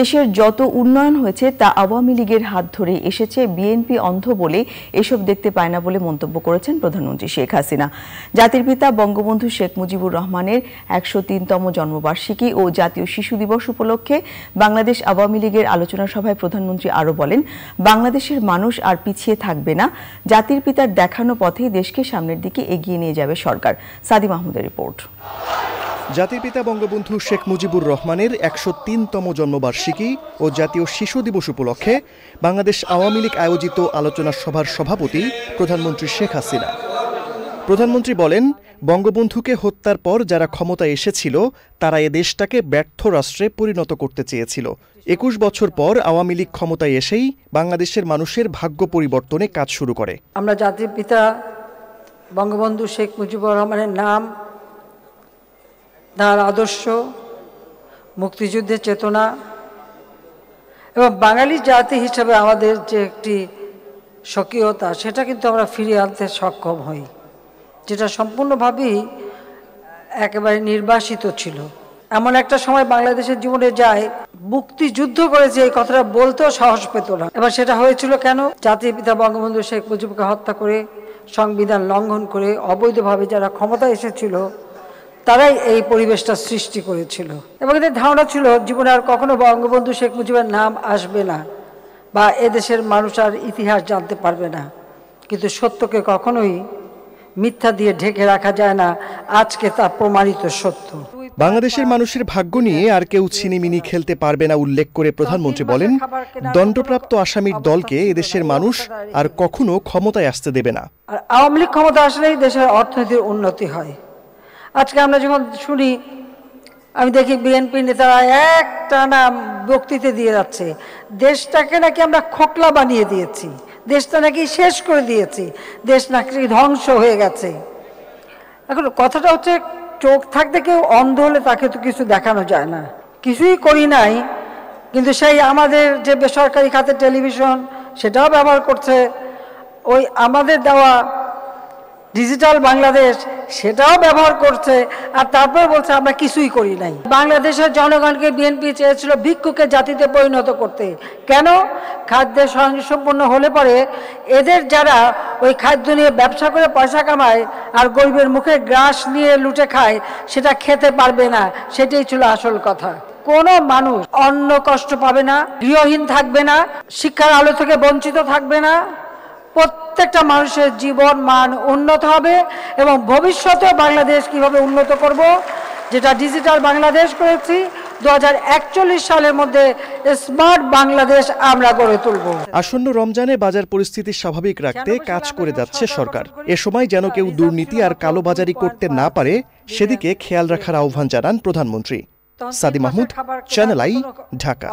দেশের যত উন্নয়ন হয়েছে তা আওয়ামী লীগের হাত ধরে এসেছে বিএনপি অন্ধ বলে এসব দেখতে পায় না বলে মন্তব্য করেছেন প্রধানমন্ত্রী শেখ হাসিনা জাতির পিতা বঙ্গবন্ধু শেখ মুজিবুর রহমানের একশো তিনতম জন্মবার্ষিকী ও জাতীয় শিশু দিবস উপলক্ষে বাংলাদেশ আওয়ামী লীগের আলোচনা সভায় প্রধানমন্ত্রী আরও বলেন বাংলাদেশের মানুষ আর পিছিয়ে থাকবে না জাতির পিতার দেখানো পথেই দেশকে সামনের দিকে এগিয়ে নিয়ে যাবে সরকার সাদি মাহমুদের রিপোর্ট জাতির পিতা বঙ্গবন্ধু শেখ মুজিবুর রহমানের একশো তিনতম জন্মবার্ষিকী ও জাতীয় শিশু দিবস উপলক্ষে বাংলাদেশ আওয়ামী লীগ আয়োজিত আলোচনা সভার সভাপতি প্রধানমন্ত্রী শেখ হাসিনা প্রধানমন্ত্রী বলেন বঙ্গবন্ধুকে হত্যার পর যারা ক্ষমতা এসেছিল তারা এ দেশটাকে ব্যর্থ রাষ্ট্রে পরিণত করতে চেয়েছিল একুশ বছর পর আওয়ামী লীগ ক্ষমতায় এসেই বাংলাদেশের মানুষের ভাগ্য পরিবর্তনে কাজ শুরু করে আমরা জাতির পিতা বঙ্গবন্ধু শেখ মুজিবুর রহমানের নাম তার আদর্শ মুক্তিযুদ্ধের চেতনা এবং বাঙালি জাতি হিসাবে আমাদের যে একটি স্বকীয়তা সেটা কিন্তু আমরা ফিরিয়ে আনতে সক্ষম হই যেটা সম্পূর্ণভাবেই একেবারে নির্বাসিত ছিল এমন একটা সময় বাংলাদেশের জীবনে যায় মুক্তিযুদ্ধ করেছে এই কথাটা বলতেও সাহস পেত না এবং সেটা হয়েছিল কেন জাতির পিতা বঙ্গবন্ধু শেখ মুজিবকে হত্যা করে সংবিধান লঙ্ঘন করে অবৈধভাবে যারা ক্ষমতায় এসেছিল তারাই এই পরিবেশটা সৃষ্টি করেছিল এবং এদের ধারণা ছিল জীবনে আর কখনো বঙ্গবন্ধু শেখ মুজিবের নাম আসবে না বা এদেশের মানুষ আর ইতিহাস জানতে পারবে না কিন্তু সত্যকে কখনোই মিথ্যা দিয়ে ঢেকে রাখা যায় না আজকে তা প্রমাণিত সত্য বাংলাদেশের মানুষের ভাগ্য নিয়ে আর কেউ ছিনিমিনি খেলতে পারবে না উল্লেখ করে প্রধানমন্ত্রী বলেন দণ্ডপ্রাপ্ত আসামির দলকে এদেশের মানুষ আর কখনো ক্ষমতায় আসতে দেবে না আর আওয়ামী লীগ ক্ষমতা আসলেই দেশের অর্থনীতির উন্নতি হয় আজকে আমরা যখন শুনি আমি দেখি বিএনপি নেতারা এক টানা বক্তৃতে দিয়ে যাচ্ছে দেশটাকে নাকি আমরা খোকলা বানিয়ে দিয়েছি দেশটা নাকি শেষ করে দিয়েছি দেশ নাকি ধ্বংস হয়ে গেছে এখন কথাটা হচ্ছে চোখ থাকতে কেউ অন্ধ হলে তাকে তো কিছু দেখানো যায় না কিছুই করি নাই কিন্তু সেই আমাদের যে বেসরকারি খাতে টেলিভিশন সেটাও ব্যবহার করছে ওই আমাদের দেওয়া ডিজিটাল বাংলাদেশ সেটাও ব্যবহার করছে আর তারপরে বলছে আমরা কিছুই করি নাই বাংলাদেশের জনগণকে বিএনপি চেয়েছিল ভিক্ষুকে জাতিতে পরিণত করতে কেন খাদ্য স্বয়ংসম্পূর্ণ হলে পরে এদের যারা ওই খাদ্য নিয়ে ব্যবসা করে পয়সা কামায় আর গরিবের মুখে গ্রাস নিয়ে লুটে খায় সেটা খেতে পারবে না সেটাই ছিল আসল কথা কোনো মানুষ অন্ন কষ্ট পাবে না গৃহহীন থাকবে না শিক্ষার আলো থেকে বঞ্চিত থাকবে না প্রত্যেকটা মানুষের জীবন মান উন্নত হবে এবং ভবিষ্যতে বাংলাদেশ কিভাবে উন্নত করব যেটা ডিজিটাল বাংলাদেশ করেছি দু সালের মধ্যে স্মার্ট বাংলাদেশ আমরা গড়ে তুলব আসন্ন রমজানে বাজার পরিস্থিতি স্বাভাবিক রাখতে কাজ করে যাচ্ছে সরকার এ সময় যেন কেউ দুর্নীতি আর কালোবাজারি করতে না পারে সেদিকে খেয়াল রাখার আহ্বান জানান প্রধানমন্ত্রী সাদি মাহমুদ চ্যানেল আই ঢাকা